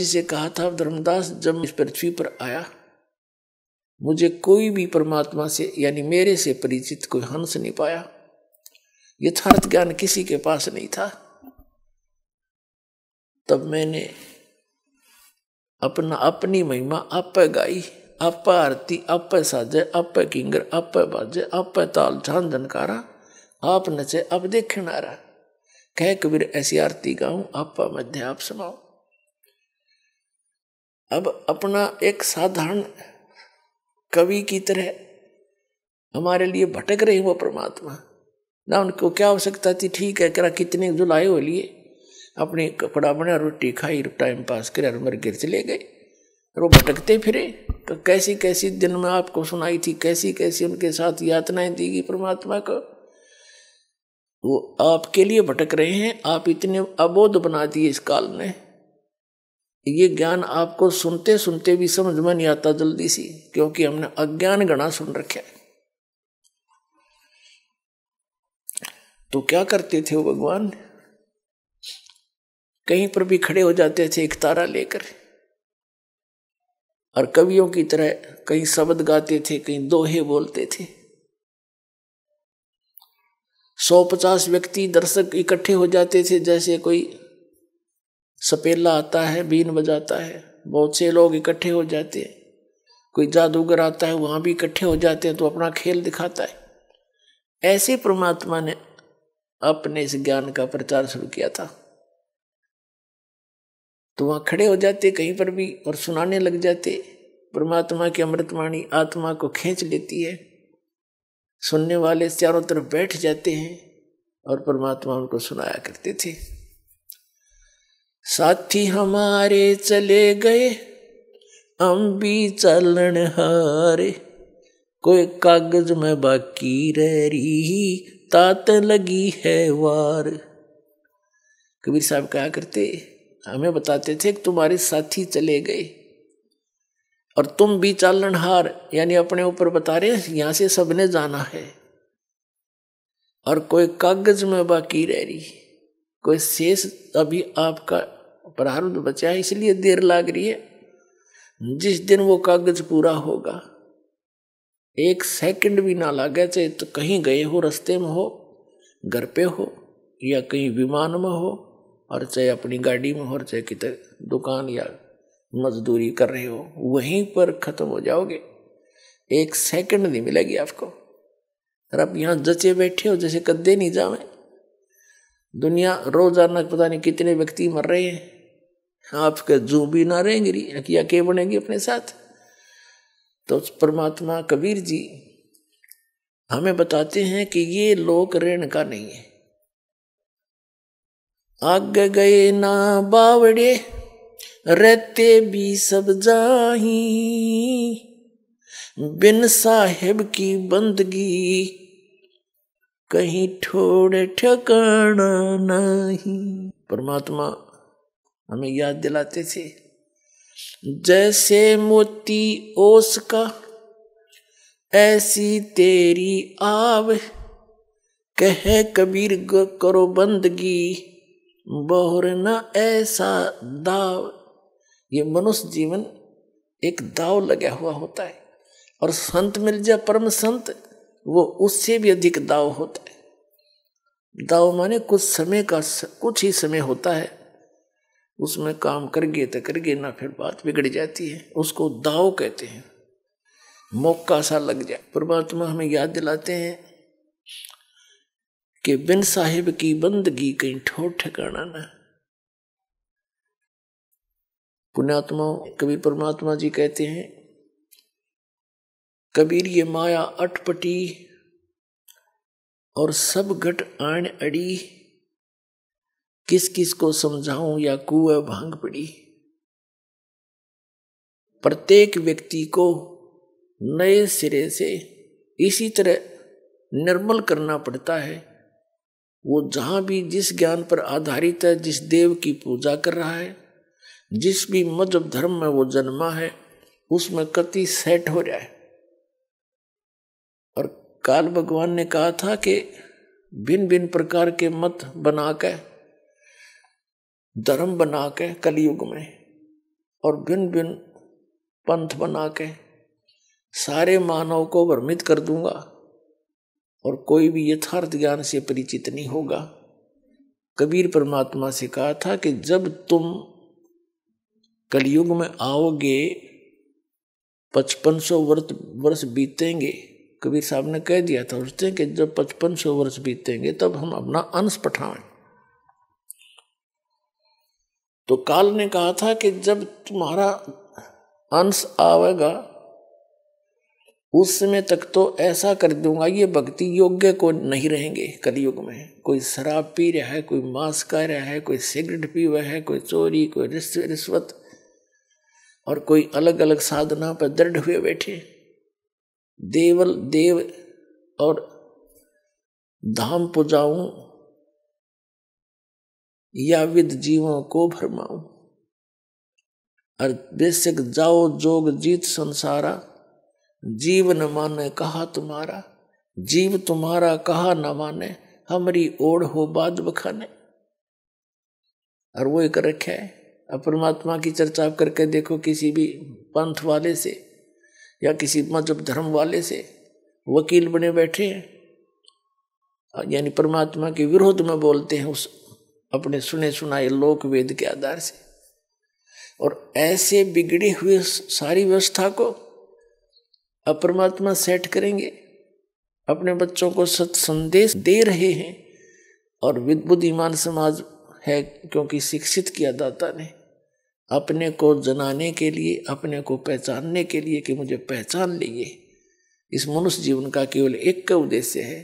जी से कहा था धर्मदास जब इस पृथ्वी पर आया मुझे कोई भी परमात्मा से यानी मेरे से परिचित कोई हंस नहीं पाया यथार्थ ज्ञान किसी के पास नहीं था तब मैंने अपना अपनी महिमा आप गाई आप आरती आप साजे आप किंगर आप बाजे आप ताल छान झनकारा आप नचे आप देखना नारा कह कबीर ऐसी आरती गाऊं आप मध्य आप समाओ अब अपना एक साधारण कवि की तरह हमारे लिए भटक रहे वो परमात्मा ना उनको क्या आवश्यकता थी ठीक है करा कितने जुलाए हो लिए अपने कपड़ा बना रोटी खाई टाइम पास कर मर गिर चले गए और वो भटकते फिरे तो कैसी कैसी दिन में आपको सुनाई थी कैसी कैसी उनके साथ यातनाएं दी गई परमात्मा को वो आपके लिए भटक रहे हैं आप इतने अबोध बना दिए इस काल ने ये ज्ञान आपको सुनते सुनते भी समझ में नहीं आता जल्दी सी क्योंकि हमने अज्ञान गणा सुन रखा है तो क्या करते थे वो भगवान कहीं पर भी खड़े हो जाते थे एक तारा लेकर और कवियों की तरह कहीं शब्द गाते थे कहीं दोहे बोलते थे सौ पचास व्यक्ति दर्शक इकट्ठे हो जाते थे जैसे कोई सपेला आता है बीन बजाता है बहुत से लोग इकट्ठे हो जाते हैं कोई जादूगर आता है वहाँ भी इकट्ठे हो जाते हैं तो अपना खेल दिखाता है ऐसे परमात्मा ने अपने इस ज्ञान का प्रचार शुरू किया था तो वहाँ खड़े हो जाते कहीं पर भी और सुनाने लग जाते परमात्मा की अमृतवाणी आत्मा को खींच लेती है सुनने वाले चारों तरफ बैठ जाते हैं और परमात्मा उनको सुनाया करते थे साथी हमारे चले गए हम भी चलन हारे कोई कागज में बाकी रह रही तात लगी है वार कबीर साहब क्या करते हमें बताते थे कि तुम्हारे साथी चले गए और तुम भी चालन हार यानी अपने ऊपर बता रहे यहां से सबने जाना है और कोई कागज में बाकी रह रही कोई शेष अभी आपका प्रारंभ बचा है इसलिए देर लाग रही है जिस दिन वो कागज पूरा होगा एक सेकंड भी ना लगे चाहे तो कहीं गए हो रस्ते में हो घर पे हो या कहीं विमान में हो और चाहे अपनी गाड़ी में हो और चाहे कितने दुकान या मजदूरी कर रहे हो वहीं पर ख़त्म हो जाओगे एक सेकंड नहीं मिलेगी आपको और आप यहाँ जचे बैठे हो जैसे कद्दे नहीं जावें दुनिया रोजाना पता नहीं कितने व्यक्ति मर रहे हैं आपके जू भी ना रहेंगे या के बनेंगे अपने साथ तो परमात्मा कबीर जी हमें बताते हैं कि ये लोक ऋण का नहीं है आग गए ना बावड़े रहते भी सब जाही बिन साहिब की बंदगी कहीं थोड़े ठिकाना नहीं परमात्मा हमें याद दिलाते थे जैसे मोती ओस का ऐसी तेरी आव कहे कबीर करो बंदगी बोहर न ऐसा दाव ये मनुष्य जीवन एक दाव लगा हुआ होता है और संत मिल जाए परम संत वो उससे भी अधिक दाव होता है दाव माने कुछ समय का कुछ ही समय होता है उसमें काम कर गए तो कर गए ना फिर बात बिगड़ जाती है उसको दाव कहते हैं मौका सा लग जाए परमात्मा हमें याद दिलाते हैं कि बिन साहिब की बंदगी कहीं ठोर ठिकाना ना पुण्यात्मा कभी परमात्मा जी कहते हैं कबीर ये माया अटपटी और सब गट आण अड़ी किस किस को समझाऊं या कु भांग पड़ी प्रत्येक व्यक्ति को नए सिरे से इसी तरह निर्मल करना पड़ता है वो जहाँ भी जिस ज्ञान पर आधारित है जिस देव की पूजा कर रहा है जिस भी मजहब धर्म में वो जन्मा है उसमें कति सेट हो जाए काल भगवान ने कहा था कि भिन्न भिन्न प्रकार के मत बना के धर्म बना के कलयुग में और भिन्न भिन्न पंथ बना के सारे मानव को भ्रमित कर दूंगा और कोई भी यथार्थ ज्ञान से परिचित नहीं होगा कबीर परमात्मा से कहा था कि जब तुम कलयुग में आओगे पचपन सौ वर्ष वर्ष बीतेंगे कबीर साहब ने कह दिया था उसने कि जब पचपन सौ वर्ष बीतेंगे तब हम अपना अंश पठाएं तो काल ने कहा था कि जब तुम्हारा अंश आवेगा उस समय तक तो ऐसा कर दूंगा ये भक्ति योग्य को नहीं रहेंगे कलयुग में कोई शराब पी रहा है कोई मांस खा रहा है कोई सिगरेट पी हुआ है कोई चोरी कोई रिश्वत और कोई अलग अलग साधना पर दृढ़ हुए बैठे देवल देव और धाम पुजाऊं या विद जीवों को भरमाऊं और बेसिक जाओ जोग जीत संसारा जीव न माने कहा तुम्हारा जीव तुम्हारा कहा न माने हमारी ओढ़ हो बाद बखाने और वो एक रखे है अब परमात्मा की चर्चा करके देखो किसी भी पंथ वाले से या किसी मजहब धर्म वाले से वकील बने बैठे हैं यानी परमात्मा के विरोध में बोलते हैं उस अपने सुने सुनाए लोक वेद के आधार से और ऐसे बिगड़े हुए सारी व्यवस्था को अपरमात्मा सेट करेंगे अपने बच्चों को सत संदेश दे रहे हैं और विद्बुद्धिमान ईमान समाज है क्योंकि शिक्षित किया दाता ने अपने को जनाने के लिए अपने को पहचानने के लिए कि मुझे पहचान लीजिए इस मनुष्य जीवन का केवल एक का उद्देश्य है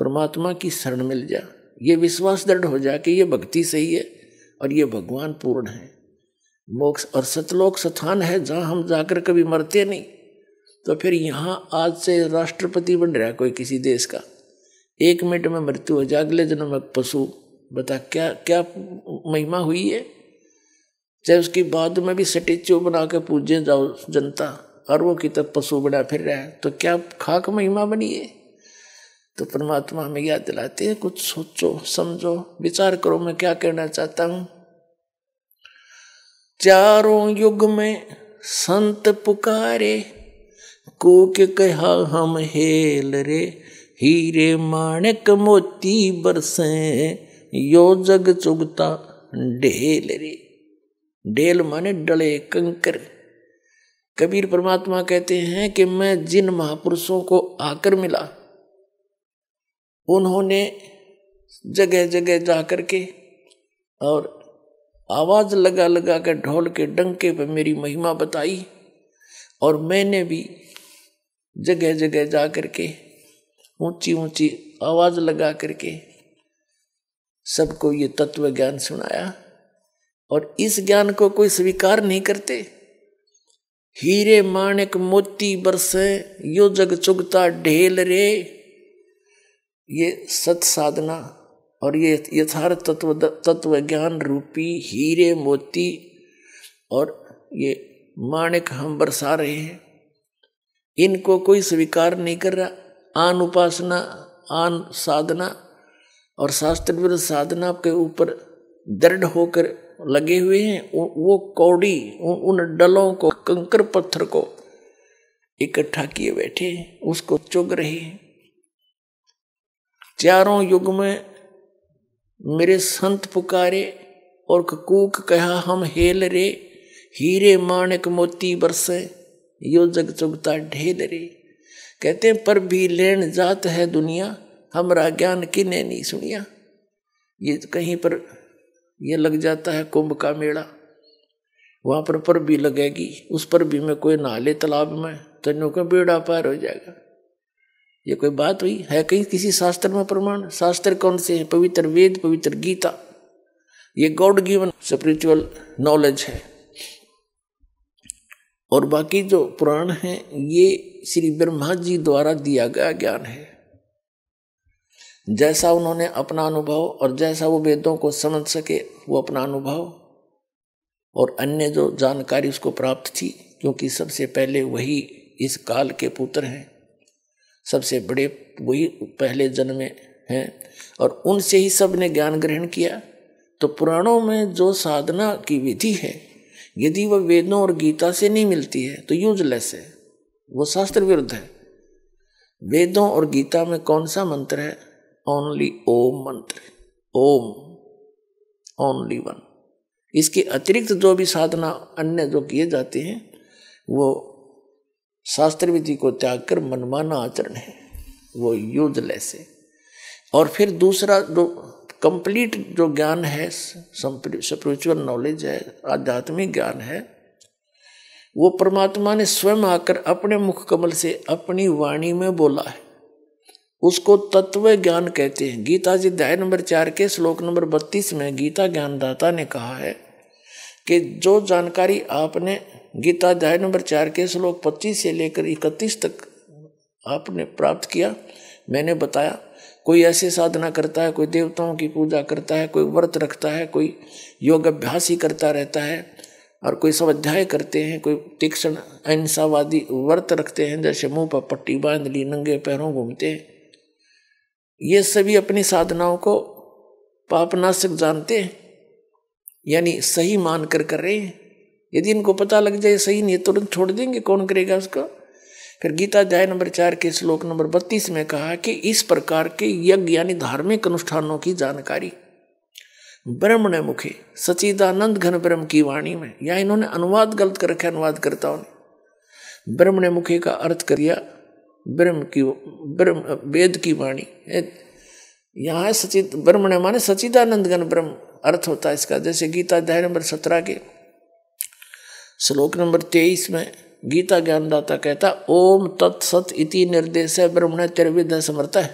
परमात्मा की शरण मिल जा ये विश्वास दृढ़ हो जा कि ये भक्ति सही है और ये भगवान पूर्ण है मोक्ष और सतलोक स्थान है जहाँ हम जाकर कभी मरते नहीं तो फिर यहाँ आज से राष्ट्रपति बन रहा है कोई किसी देश का एक मिनट में मृत्यु हो जाए अगले जन्म में पशु बता क्या क्या महिमा हुई है चाहे उसकी बाद में भी स्टेच्यू बना के पूजे जाओ जनता और वो की तरफ पशु बड़ा फिर रहा है तो क्या खाक महिमा बनी है तो परमात्मा हमें याद दिलाते हैं कुछ सोचो समझो विचार करो मैं क्या कहना चाहता हूं चारों युग में संत पुकारे कूक कहा हम हेल रे हीरे माणक मोती बरसे यो जग चुगता ढेल रे डेल माने डले कंकर कबीर परमात्मा कहते हैं कि मैं जिन महापुरुषों को आकर मिला उन्होंने जगह जगह जा कर के और आवाज लगा लगा कर ढोल के डंके पर मेरी महिमा बताई और मैंने भी जगह जगह जा कर के ऊंची ऊंची आवाज लगा करके सबको ये तत्व ज्ञान सुनाया और इस ज्ञान को कोई स्वीकार नहीं करते हीरे माणिक मोती बरसे यो जग चुगता ढेल रे ये सत साधना और ये यथार्थ तत्व तत्व ज्ञान रूपी हीरे मोती और ये माणिक हम बरसा रहे हैं इनको कोई स्वीकार नहीं कर रहा आन उपासना आन साधना और शास्त्र साधना के ऊपर दृढ़ होकर लगे हुए हैं वो कौड़ी उन डलों को कंकर पत्थर को इकट्ठा किए बैठे हैं उसको चुग रहे हैं चारों युग में मेरे संत पुकारे और ककूक कहा हम हेल रे हीरे माणक मोती बरसे यो जग चुगता ढेल रे कहते हैं पर भी लेन जात है दुनिया हमरा ज्ञान किने नहीं सुनिया ये कहीं पर ये लग जाता है कुंभ का मेला वहाँ पर पर भी लगेगी उस पर भी में कोई नहा ले तालाब में तो का को बेड़ा पार हो जाएगा ये कोई बात हुई है कहीं किसी शास्त्र में प्रमाण शास्त्र कौन से हैं पवित्र वेद पवित्र गीता ये गॉड गिवन स्पिरिचुअल नॉलेज है और बाकी जो पुराण है ये श्री ब्रह्मा जी द्वारा दिया गया ज्ञान है जैसा उन्होंने अपना अनुभव और जैसा वो वेदों को समझ सके वो अपना अनुभव और अन्य जो जानकारी उसको प्राप्त थी क्योंकि सबसे पहले वही इस काल के पुत्र हैं सबसे बड़े वही पहले जन्मे हैं और उनसे ही सब ने ज्ञान ग्रहण किया तो पुराणों में जो साधना की विधि है यदि वह वेदों और गीता से नहीं मिलती है तो यूजलेस है वो शास्त्र विरुद्ध है वेदों और गीता में कौन सा मंत्र है ओनली ओम मंत्र ओम ओनली वन इसके अतिरिक्त जो भी साधना अन्य जो किए जाते हैं वो शास्त्र विधि को त्याग कर मनमाना आचरण है वो यूजलेस है और फिर दूसरा जो कंप्लीट जो ज्ञान है स्पिरिचुअल नॉलेज है आध्यात्मिक ज्ञान है वो परमात्मा ने स्वयं आकर अपने मुख कमल से अपनी वाणी में बोला है उसको तत्व ज्ञान कहते हैं गीता जी अध्याय नंबर चार के श्लोक नंबर बत्तीस में गीता ज्ञानदाता ने कहा है कि जो जानकारी आपने गीता अध्याय नंबर चार के श्लोक पच्चीस से लेकर इकतीस तक आपने प्राप्त किया मैंने बताया कोई ऐसे साधना करता है कोई देवताओं की पूजा करता है कोई व्रत रखता है कोई योग अभ्यास ही करता रहता है और कोई स्वाध्याय करते हैं कोई तीक्ष्ण अहिंसावादी व्रत रखते हैं जैसे मुंह पर पट्टी बांध ली नंगे पैरों घूमते हैं ये सभी अपनी साधनाओं को पापनाशक जानते हैं यानी सही मान कर कर रहे हैं यदि इनको पता लग जाए सही नहीं तुरंत छोड़ देंगे कौन करेगा उसको फिर गीता अध्याय नंबर चार के श्लोक नंबर बत्तीस में कहा कि इस प्रकार के यज्ञ यानी धार्मिक अनुष्ठानों की जानकारी ने मुखे सचिदानंद घन ब्रह्म की वाणी में या इन्होंने अनुवाद गलत कर अनुवादकर्ताओं ने ब्रह्म ने मुखे का अर्थ कर दिया ब्रह्म की ब्रह्म वेद की वाणी यहाँ सचित ब्रह्म ने माने सचिदानंद गण ब्रह्म अर्थ होता है इसका जैसे गीता अध्याय नंबर सत्रह के श्लोक नंबर तेईस में गीता ज्ञानदाता कहता ओम तत्सत इति निर्देश है ब्रह्म ने त्रिविध समर्थ है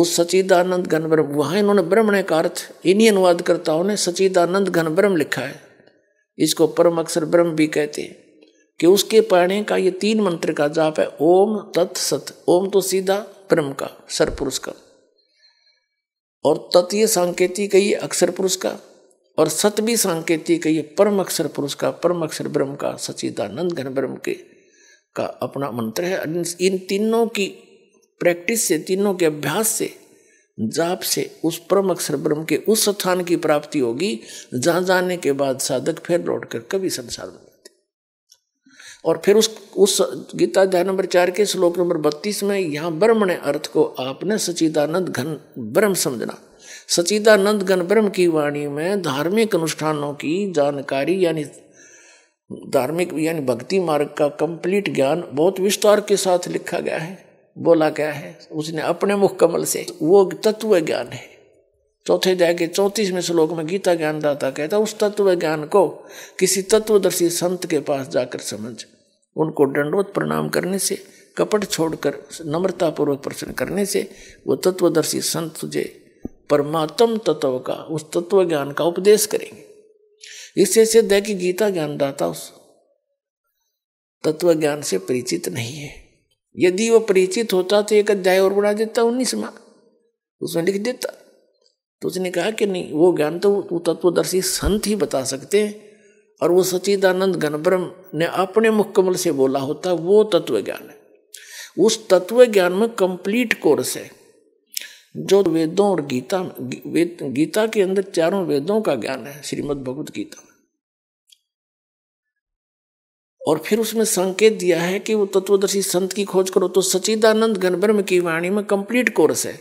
उस सचिदानंद घन ब्रह्म वहाँ इन्होंने ब्रह्म ने का अर्थ इन्हीं अनुवादकर्ताओं ने सचिदानंद घन ब्रह्म लिखा है इसको परम अक्षर ब्रह्म भी कहते हैं कि उसके पढ़ने का ये तीन मंत्र का जाप है ओम तत् सत ओम तो सीधा ब्रह्म का सर पुरुष का और तत् ये सांकेतिक ये अक्षर पुरुष का और सत भी सांकेतिक ये परम अक्षर पुरुष का परम अक्षर ब्रह्म का सचिदानंद घन ब्रह्म के का अपना मंत्र है इन तीनों की प्रैक्टिस से तीनों के अभ्यास से जाप से उस परम अक्षर ब्रह्म के उस स्थान की प्राप्ति होगी जहाँ जाने के बाद साधक फिर कर कभी संसार में और फिर उस उस गीता अध्याय नंबर चार के श्लोक नंबर बत्तीस में यहाँ ब्रह्म ने अर्थ को आपने सचिदानंद घन ब्रह्म समझना सचिदानंद घन ब्रह्म की वाणी में धार्मिक अनुष्ठानों की जानकारी यानी धार्मिक यानी भक्ति मार्ग का कंप्लीट ज्ञान बहुत विस्तार के साथ लिखा गया है बोला गया है उसने अपने मुख कमल से वो तत्व ज्ञान है चौथे जाए के चौंतीसवें श्लोक में गीता ज्ञानदाता कहता उस तत्व ज्ञान को किसी तत्वदर्शी संत के पास जाकर समझ उनको दंडवत प्रणाम करने से कपट छोड़कर नम्रतापूर्वक प्रश्न करने से वो तत्वदर्शी संत तुझे परमात्म तत्व का उस तत्व ज्ञान का उपदेश करेंगे इससे सिद्ध है कि गीता ज्ञानदाता उस तत्व ज्ञान से परिचित नहीं है यदि वो परिचित होता तो एक अध्याय और बढ़ा देता उन्नीस उन्नीसवा उसमें लिख देता तो उसने कहा कि नहीं वो ज्ञान तो वो तत्वदर्शी संत ही बता सकते हैं और वो सचिदानंद घनब्रह्म ने अपने मुक्कमल से बोला होता वो तत्व ज्ञान है उस तत्व ज्ञान में कंप्लीट कोर्स है जो वेदों और गीता वेद गीता के अंदर चारों वेदों का ज्ञान है श्रीमद भगवत गीता में और फिर उसमें संकेत दिया है कि वो तत्वदर्शी संत की खोज करो तो सचिदानंद गणब्रह्म की वाणी में कंप्लीट कोर्स है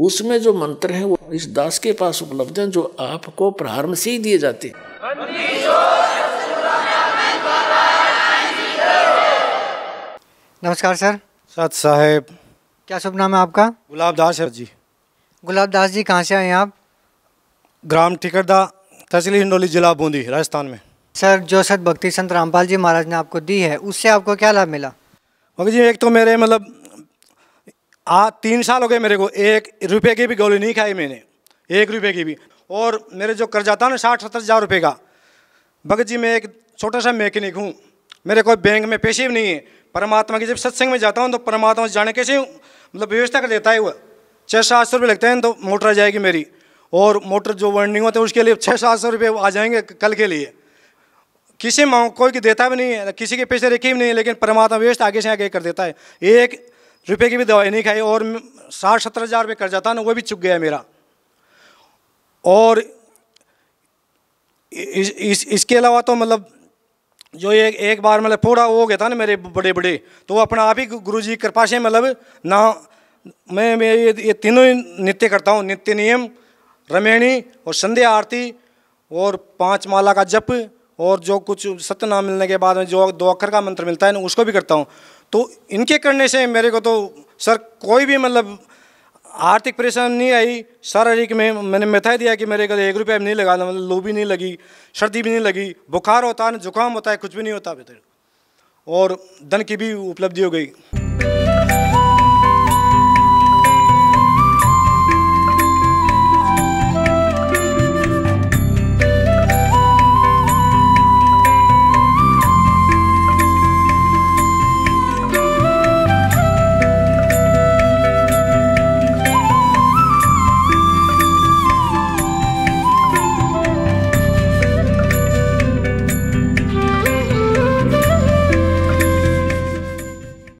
उसमें जो मंत्र है वो इस दास के पास उपलब्ध हैं जो आपको प्रारंभ से ही दिए जाते नमस्कार सर सत साहेब क्या शुभ नाम है आपका गुलाब दास है जी गुलाब दास जी कहाँ से आए हैं आप ग्राम टिकरदा तहसील हिंडोली जिला बूंदी राजस्थान में सर जो सद भक्ति संत रामपाल जी महाराज ने आपको दी है उससे आपको क्या लाभ मिला भगत जी एक तो मेरे मतलब आ तीन साल हो गए मेरे को एक रुपये की भी गोली नहीं खाई मैंने एक रुपये की भी और मेरे जो कर्जाता ना साठ सत्तर हज़ार रुपये का भगत जी मैं एक छोटा सा मैकेनिक हूँ मेरे कोई बैंक में पैसे भी नहीं है परमात्मा की जब सत्संग में जाता हूँ तो परमात्मा से जाने कैसे मतलब व्यवस्था कर देता है वह छः सात सौ रुपये लगते हैं तो मोटर आ जाएगी मेरी और मोटर जो वर्निंग होते हैं उसके लिए छः सात सौ रुपये आ जाएंगे कल के लिए किसी माँ कोई की देता भी नहीं है किसी के पैसे रखे भी नहीं है लेकिन परमात्मा व्यवस्था आगे से आगे कर देता है एक रुपये की भी दवाई नहीं खाई और साठ सत्तर हज़ार रुपये कर्जा था ना वो भी चुक गया मेरा और इस, इस इसके अलावा तो मतलब जो ये एक बार मतलब फोड़ा हो गया था ना मेरे बड़े बड़े तो वो अपना आप ही गुरु जी कृपा से मतलब ना मैं मैं ये, ये तीनों ही नित्य करता हूँ नित्य नियम रमेणी और संध्या आरती और पांच माला का जप और जो कुछ सत्य नाम मिलने के बाद में जो दो अक्खर का मंत्र मिलता है ना उसको भी करता हूँ तो इनके करने से मेरे को तो सर कोई भी मतलब आर्थिक परेशानी नहीं आई शारीरिक में मैंने मिथाई दिया कि मेरे को एक रुपया नहीं लगा मतलब लू भी नहीं लगी सर्दी भी नहीं लगी बुखार होता है जुकाम होता है कुछ भी नहीं होता बेहतर और धन की भी उपलब्धि हो गई